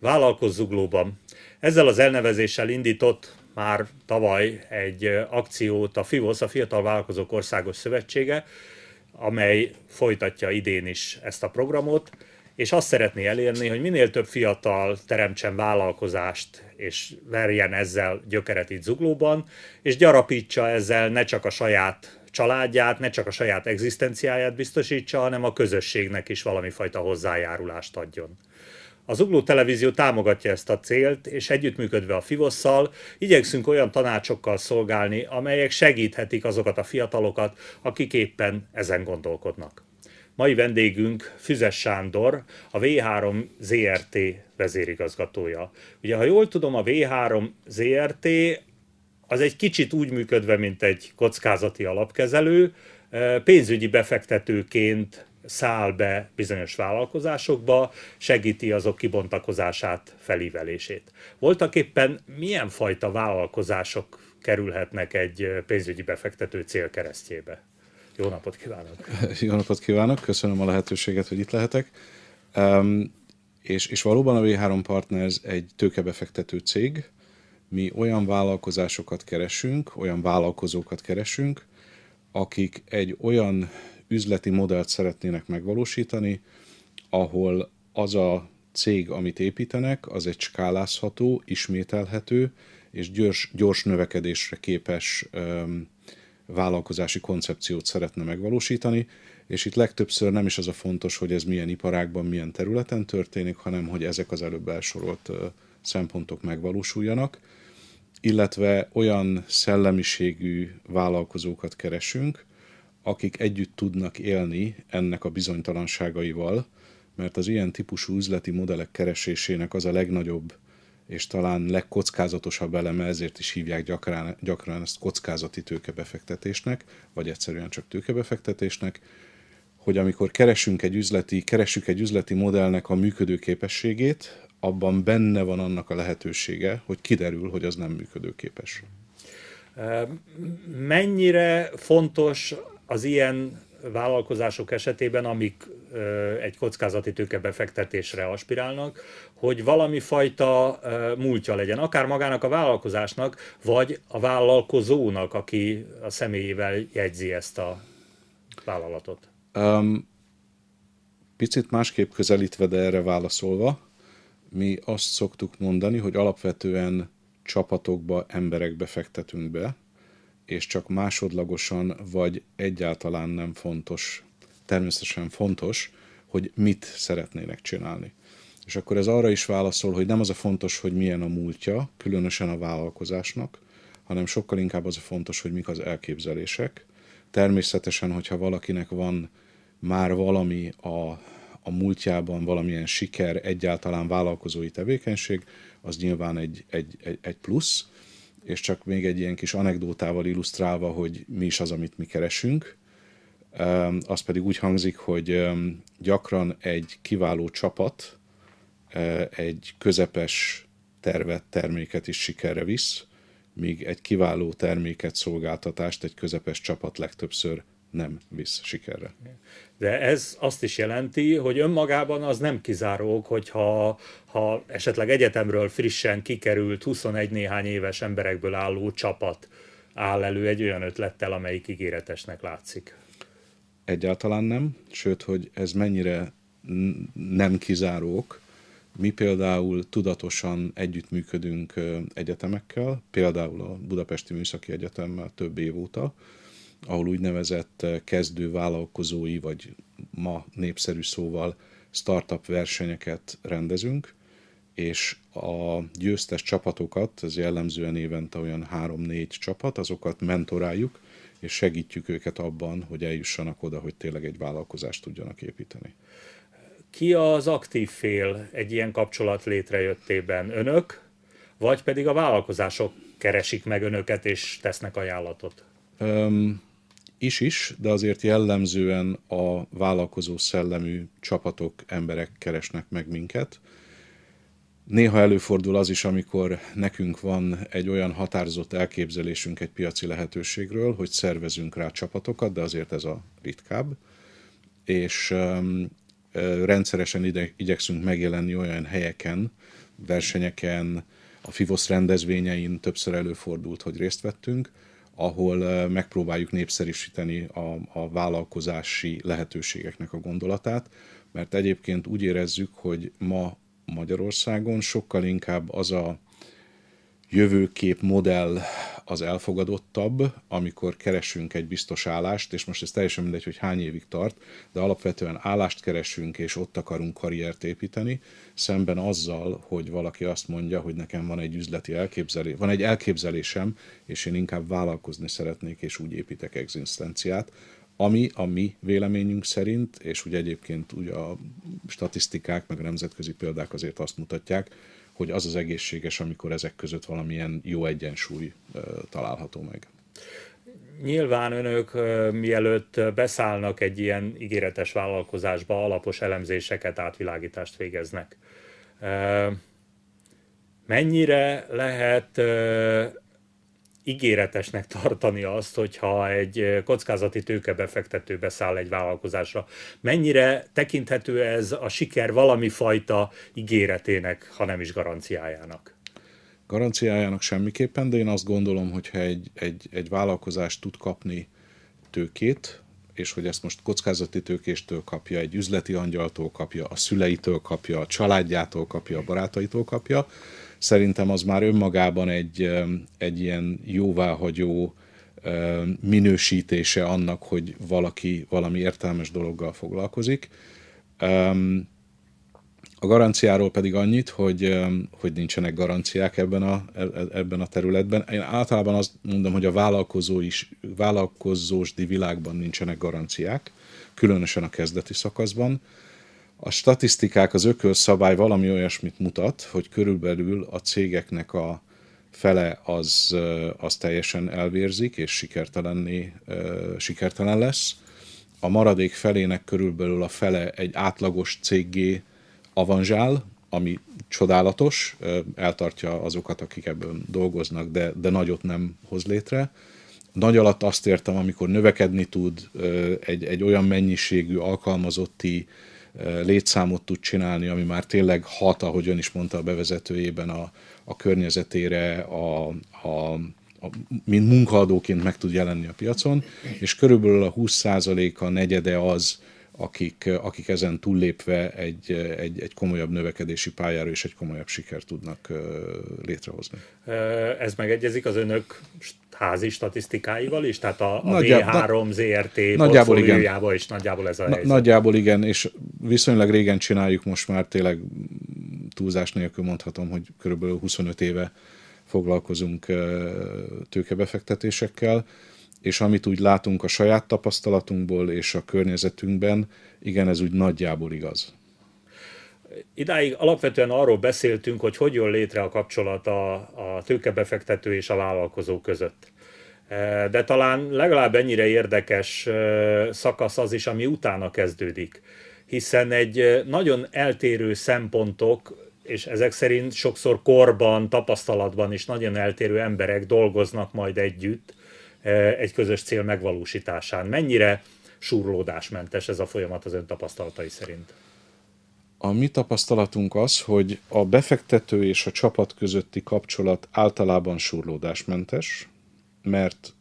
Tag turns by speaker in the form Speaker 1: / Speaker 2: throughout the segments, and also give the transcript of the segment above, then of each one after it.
Speaker 1: Vállalkozzuglóban. Ezzel az elnevezéssel indított már tavaly egy akciót a FIVOSZ, a Fiatal Vállalkozók Országos Szövetsége, amely folytatja idén is ezt a programot, és azt szeretné elérni, hogy minél több fiatal teremtsen vállalkozást, és verjen ezzel gyökeret itt zuglóban, és gyarapítsa ezzel ne csak a saját családját, ne csak a saját egzisztenciáját biztosítsa, hanem a közösségnek is valami fajta hozzájárulást adjon. Az Ugló Televízió támogatja ezt a célt, és együttműködve a Fivosszal igyekszünk olyan tanácsokkal szolgálni, amelyek segíthetik azokat a fiatalokat, akik éppen ezen gondolkodnak. Mai vendégünk Füzes Sándor, a V3 ZRT vezérigazgatója. Ugye, ha jól tudom, a V3 ZRT az egy kicsit úgy működve, mint egy kockázati alapkezelő, eh, pénzügyi befektetőként száll be bizonyos vállalkozásokba, segíti azok kibontakozását, felívelését. Voltak éppen milyen fajta vállalkozások kerülhetnek egy pénzügyi befektető célkeresztjébe? Jó napot kívánok!
Speaker 2: Jó napot kívánok, köszönöm a lehetőséget, hogy itt lehetek. Um, és, és valóban a V3 Partners egy tőkebefektető cég, mi olyan vállalkozásokat keresünk, olyan vállalkozókat keresünk, akik egy olyan üzleti modellt szeretnének megvalósítani, ahol az a cég, amit építenek, az egy skálázható, ismételhető és gyors, gyors növekedésre képes um, vállalkozási koncepciót szeretne megvalósítani, és itt legtöbbször nem is az a fontos, hogy ez milyen iparágban, milyen területen történik, hanem hogy ezek az előbb elsorolt szempontok megvalósuljanak, illetve olyan szellemiségű vállalkozókat keresünk, akik együtt tudnak élni ennek a bizonytalanságaival, mert az ilyen típusú üzleti modellek keresésének az a legnagyobb és talán legkockázatosabb eleme, ezért is hívják gyakran, gyakran ezt kockázati tőkebefektetésnek, vagy egyszerűen csak tőkebefektetésnek, hogy amikor keresünk egy üzleti, keresünk egy üzleti modellnek a működőképességét, abban benne van annak a lehetősége, hogy kiderül, hogy az nem működőképes.
Speaker 1: Mennyire fontos az ilyen vállalkozások esetében, amik egy kockázati tőke befektetésre aspirálnak, hogy valami fajta múltja legyen, akár magának a vállalkozásnak, vagy a vállalkozónak, aki a személyével jegyzi ezt a vállalatot.
Speaker 2: Um, picit másképp közelítve, de erre válaszolva, mi azt szoktuk mondani, hogy alapvetően csapatokba, emberekbe fektetünk be, és csak másodlagosan, vagy egyáltalán nem fontos, természetesen fontos, hogy mit szeretnének csinálni. És akkor ez arra is válaszol, hogy nem az a fontos, hogy milyen a múltja, különösen a vállalkozásnak, hanem sokkal inkább az a fontos, hogy mik az elképzelések. Természetesen, hogyha valakinek van már valami a, a múltjában, valamilyen siker, egyáltalán vállalkozói tevékenység, az nyilván egy, egy, egy, egy plusz, és csak még egy ilyen kis anekdótával illusztrálva, hogy mi is az, amit mi keresünk. Az pedig úgy hangzik, hogy gyakran egy kiváló csapat egy közepes tervet, terméket is sikerre visz, míg egy kiváló terméket, szolgáltatást egy közepes csapat legtöbbször nem visz sikerre.
Speaker 1: De ez azt is jelenti, hogy önmagában az nem kizárók, hogyha ha esetleg egyetemről frissen kikerült 21 néhány éves emberekből álló csapat áll elő egy olyan ötlettel, amelyik ígéretesnek látszik.
Speaker 2: Egyáltalán nem, sőt, hogy ez mennyire nem kizárók. Mi például tudatosan együttműködünk egyetemekkel, például a Budapesti Műszaki Egyetemmel több év óta, ahol úgynevezett eh, kezdő vállalkozói, vagy ma népszerű szóval startup versenyeket rendezünk, és a győztes csapatokat, ez jellemzően évente olyan 3-4 csapat, azokat mentoráljuk, és segítjük őket abban, hogy eljussanak oda, hogy tényleg
Speaker 1: egy vállalkozást tudjanak építeni. Ki az aktív fél egy ilyen kapcsolat létrejöttében? Önök, vagy pedig a vállalkozások keresik meg önöket és tesznek ajánlatot?
Speaker 2: is is, de azért jellemzően a vállalkozó szellemű csapatok, emberek keresnek meg minket. Néha előfordul az is, amikor nekünk van egy olyan határozott elképzelésünk egy piaci lehetőségről, hogy szervezünk rá csapatokat, de azért ez a ritkább, és rendszeresen ide, igyekszünk megjelenni olyan helyeken, versenyeken, a FIVOSZ rendezvényein többször előfordult, hogy részt vettünk, ahol megpróbáljuk népszerűsíteni a, a vállalkozási lehetőségeknek a gondolatát, mert egyébként úgy érezzük, hogy ma Magyarországon sokkal inkább az a jövőkép modell az elfogadottabb, amikor keresünk egy biztos állást, és most ez teljesen mindegy, hogy hány évig tart, de alapvetően állást keresünk, és ott akarunk karriert építeni, szemben azzal, hogy valaki azt mondja, hogy nekem van egy üzleti elképzelés, van egy elképzelésem, és én inkább vállalkozni szeretnék, és úgy építek egzisztenciát, ami a mi véleményünk szerint, és ugye egyébként ugye a statisztikák, meg a nemzetközi példák azért azt mutatják, hogy az az egészséges, amikor ezek között valamilyen jó egyensúly
Speaker 1: található meg. Nyilván önök mielőtt beszállnak egy ilyen ígéretes vállalkozásba, alapos elemzéseket, átvilágítást végeznek. Mennyire lehet ígéretesnek tartani azt, hogyha egy kockázati tőkebefektető beszáll egy vállalkozásra. Mennyire tekinthető ez a siker valami fajta ígéretének, ha nem is garanciájának?
Speaker 2: Garanciájának semmiképpen, de én azt gondolom, hogy ha egy, egy, egy vállalkozás tud kapni tőkét, és hogy ezt most kockázati tőkéstől kapja, egy üzleti angyaltól kapja, a szüleitől kapja, a családjától kapja, a barátaitól kapja, szerintem az már önmagában egy, egy ilyen jóváhagyó minősítése annak, hogy valaki valami értelmes dologgal foglalkozik. A garanciáról pedig annyit, hogy, hogy nincsenek garanciák ebben a, e, e, ebben a területben. Én általában azt mondom, hogy a vállalkozó is, vállalkozósdi világban nincsenek garanciák, különösen a kezdeti szakaszban a statisztikák, az ökölszabály valami olyasmit mutat, hogy körülbelül a cégeknek a fele az, az teljesen elvérzik, és sikertelenné, sikertelen lesz. A maradék felének körülbelül a fele egy átlagos céggé avanzsál, ami csodálatos, eltartja azokat, akik ebből dolgoznak, de, de nagyot nem hoz létre. Nagy alatt azt értem, amikor növekedni tud egy, egy olyan mennyiségű alkalmazotti Eh, létszámot tud csinálni, ami már tényleg hat, ahogy ön is mondta a bevezetőjében, a, a környezetére, a, a, a, mint munkaadóként meg tud jelenni a piacon, és körülbelül a 20%-a negyede az, akik, akik ezen túllépve egy, egy, egy komolyabb növekedési pályára és egy komolyabb sikert tudnak létrehozni.
Speaker 1: Ez megegyezik az önök házi statisztikáival is? Tehát a, a nagyjából, V3 ZRT nagyjából igen. is nagyjából ez a helyzet. Nagyjából
Speaker 2: igen, és viszonylag régen csináljuk most már, tényleg túlzás nélkül mondhatom, hogy körülbelül 25 éve foglalkozunk tőkebefektetésekkel, és amit úgy látunk a saját tapasztalatunkból és a környezetünkben, igen, ez úgy nagyjából igaz.
Speaker 1: Idáig alapvetően arról beszéltünk, hogy hogy jön létre a kapcsolat a, a tőkebefektető és a vállalkozó között. E, de talán legalább ennyire érdekes e, szakasz az is, ami utána kezdődik. Hiszen egy e, nagyon eltérő szempontok, és ezek szerint sokszor korban, tapasztalatban is nagyon eltérő emberek dolgoznak majd együtt, E, egy közös cél megvalósításán. Mennyire súrlódásmentes ez a folyamat az ön tapasztalatai szerint?
Speaker 2: A mi tapasztalatunk az, hogy a befektető és a csapat közötti kapcsolat általában surlódásmentes, mert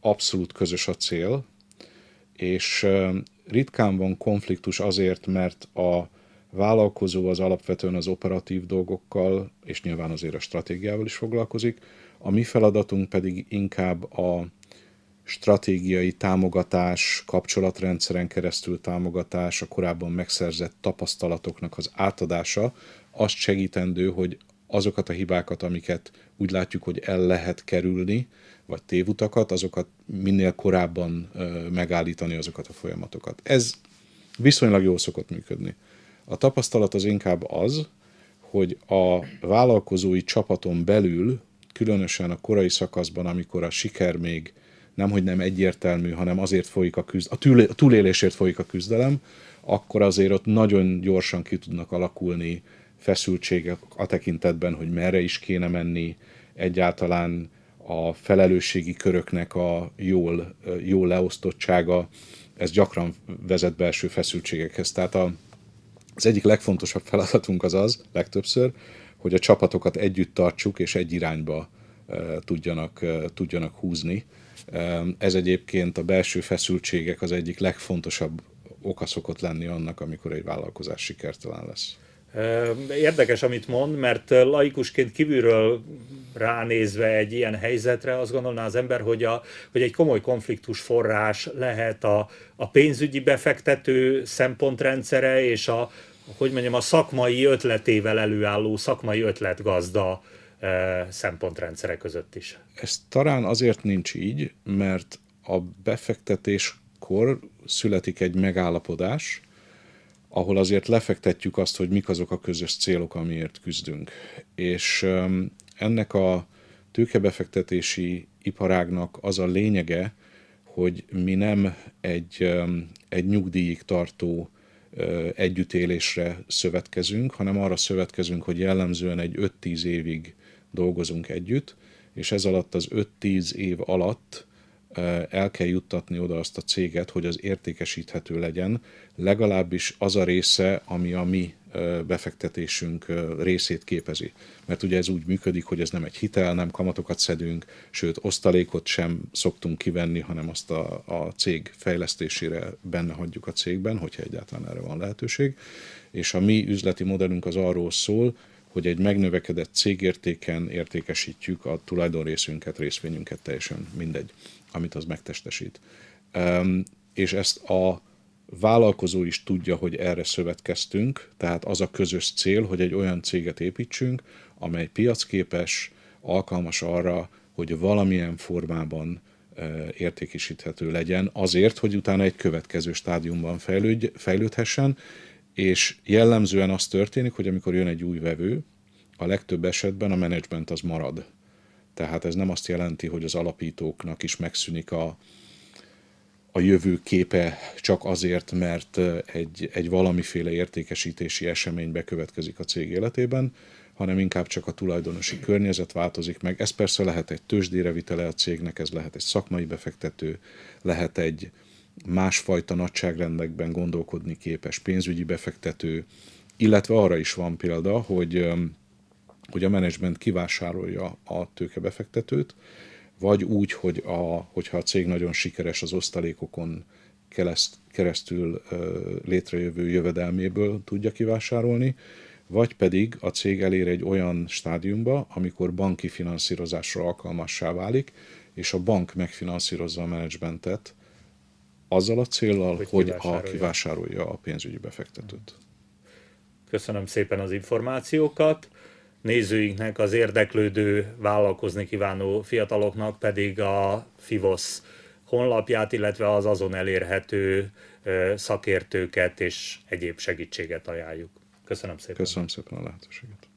Speaker 2: abszolút közös a cél, és ritkán van konfliktus azért, mert a vállalkozó az alapvetően az operatív dolgokkal, és nyilván azért a stratégiával is foglalkozik, a mi feladatunk pedig inkább a stratégiai támogatás, kapcsolatrendszeren keresztül támogatás, a korábban megszerzett tapasztalatoknak az átadása, azt segítendő, hogy azokat a hibákat, amiket úgy látjuk, hogy el lehet kerülni, vagy tévutakat, azokat minél korábban megállítani azokat a folyamatokat. Ez viszonylag jól szokott működni. A tapasztalat az inkább az, hogy a vállalkozói csapaton belül különösen a korai szakaszban, amikor a siker még nem, hogy nem egyértelmű, hanem azért folyik a küzd, a, tűlé, a túlélésért folyik a küzdelem, akkor azért ott nagyon gyorsan ki tudnak alakulni feszültségek a tekintetben, hogy merre is kéne menni, egyáltalán a felelősségi köröknek a jól, jól leosztottsága, ez gyakran vezet belső feszültségekhez. Tehát a, az egyik legfontosabb feladatunk az az, legtöbbször, hogy a csapatokat együtt tartsuk, és egy irányba tudjanak, tudjanak húzni. Ez egyébként a belső feszültségek az egyik legfontosabb oka szokott lenni annak, amikor egy vállalkozás sikertelen lesz.
Speaker 1: Érdekes, amit mond, mert laikusként kívülről ránézve egy ilyen helyzetre azt gondolná az ember, hogy, a, hogy egy komoly konfliktus forrás lehet a, a pénzügyi befektető szempontrendszere és a hogy mondjam, a szakmai ötletével előálló szakmai ötletgazda eh, szempontrendszere között is. Ez
Speaker 2: talán azért nincs így, mert a befektetéskor születik egy megállapodás, ahol azért lefektetjük azt, hogy mik azok a közös célok, amiért küzdünk. És ennek a tőkebefektetési iparágnak az a lényege, hogy mi nem egy, egy nyugdíjig tartó együttélésre szövetkezünk, hanem arra szövetkezünk, hogy jellemzően egy 5-10 évig dolgozunk együtt, és ez alatt az 5-10 év alatt el kell juttatni oda azt a céget, hogy az értékesíthető legyen, legalábbis az a része, ami a mi befektetésünk részét képezi. Mert ugye ez úgy működik, hogy ez nem egy hitel, nem kamatokat szedünk, sőt osztalékot sem szoktunk kivenni, hanem azt a, a cég fejlesztésére benne hagyjuk a cégben, hogyha egyáltalán erre van lehetőség. És a mi üzleti modellünk az arról szól, hogy egy megnövekedett cégértéken értékesítjük a tulajdonrészünket, részvényünket, teljesen mindegy, amit az megtestesít. És ezt a vállalkozó is tudja, hogy erre szövetkeztünk, tehát az a közös cél, hogy egy olyan céget építsünk, amely piacképes, alkalmas arra, hogy valamilyen formában értékesíthető legyen, azért, hogy utána egy következő stádiumban fejlődj, fejlődhessen, és jellemzően az történik, hogy amikor jön egy új vevő, a legtöbb esetben a menedzsment az marad. Tehát ez nem azt jelenti, hogy az alapítóknak is megszűnik a, a jövő képe csak azért, mert egy, egy valamiféle értékesítési esemény bekövetkezik a cég életében, hanem inkább csak a tulajdonosi környezet változik meg. Ez persze lehet egy tőzsdére vitele a cégnek, ez lehet egy szakmai befektető, lehet egy másfajta nagyságrendekben gondolkodni képes pénzügyi befektető, illetve arra is van példa, hogy, hogy a menedzsment kivásárolja a tőkebefektetőt, vagy úgy, hogy a, hogyha a cég nagyon sikeres az osztalékokon keresztül létrejövő jövedelméből tudja kivásárolni, vagy pedig a cég elér egy olyan stádiumba, amikor banki finanszírozásra alkalmassá válik, és a bank megfinanszírozza a menedzsmentet azzal a célral, hogy, hogy kivásárolja. a kivásárolja a pénzügyi befektetőt.
Speaker 1: Köszönöm szépen az információkat nézőinknek, az érdeklődő, vállalkozni kívánó fiataloknak pedig a FIVOSZ honlapját, illetve az azon elérhető szakértőket és egyéb segítséget ajánljuk. Köszönöm szépen. Köszönöm szépen a lehetőséget.